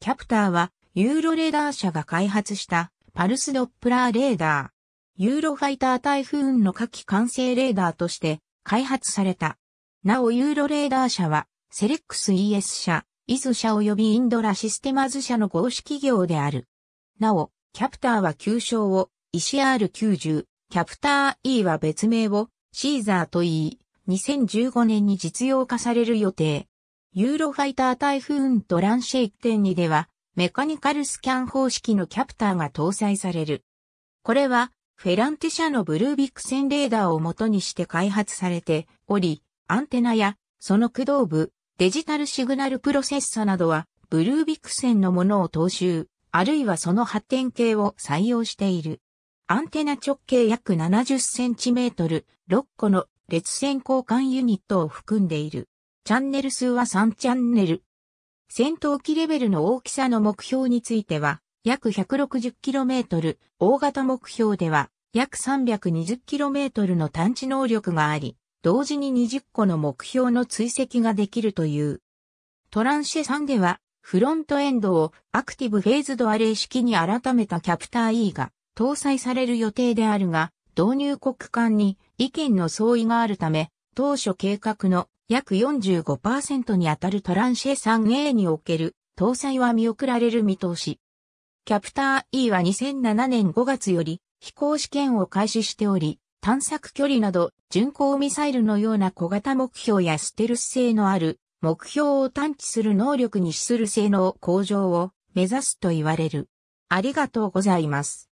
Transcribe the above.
キャプターはユーロレーダー社が開発したパルスドップラーレーダー。ユーロファイター台風の夏季完成レーダーとして開発された。なおユーロレーダー社はセレックス ES 社、イズ社及びインドラシステマズ社の合資企業である。なお、キャプターは旧称を ECR90、キャプター E は別名をシーザーと言い、2015年に実用化される予定。ユーロファイタータイフーンとランシェ1.2では、メカニカルスキャン方式のキャプターが搭載される。これは、フェランティ社のブルービックセンレーダーを元にして開発されており、アンテナやその駆動部、デジタルシグナルプロセッサなどは、ブルービックセンのものを踏襲、あるいはその発展系を採用している。アンテナ直径約7 0センチメートル、6個の列線交換ユニットを含んでいる。チャンネル数は3チャンネル。戦闘機レベルの大きさの目標については、約 160km、大型目標では、約 320km の探知能力があり、同時に20個の目標の追跡ができるという。トランシェ3では、フロントエンドをアクティブフェーズドアレイ式に改めたキャプター E が搭載される予定であるが、導入国間に意見の相違があるため、当初計画の約45%にあたるトランシェ 3A における搭載は見送られる見通し。キャプター E は2007年5月より飛行試験を開始しており、探索距離など巡航ミサイルのような小型目標やステルス性のある目標を探知する能力に資する性能向上を目指すと言われる。ありがとうございます。